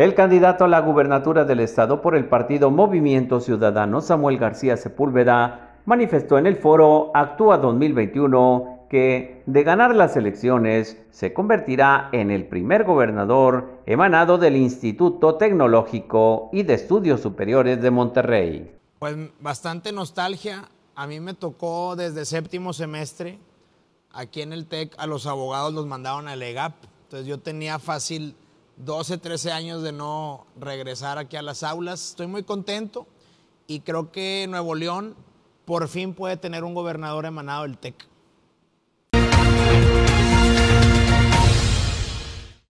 El candidato a la gubernatura del estado por el partido Movimiento Ciudadano, Samuel García Sepúlveda, manifestó en el foro Actúa 2021 que, de ganar las elecciones, se convertirá en el primer gobernador emanado del Instituto Tecnológico y de Estudios Superiores de Monterrey. Pues bastante nostalgia. A mí me tocó desde séptimo semestre, aquí en el TEC, a los abogados los mandaron al EGAP. Entonces yo tenía fácil 12, 13 años de no regresar aquí a las aulas. Estoy muy contento y creo que Nuevo León por fin puede tener un gobernador emanado del TEC.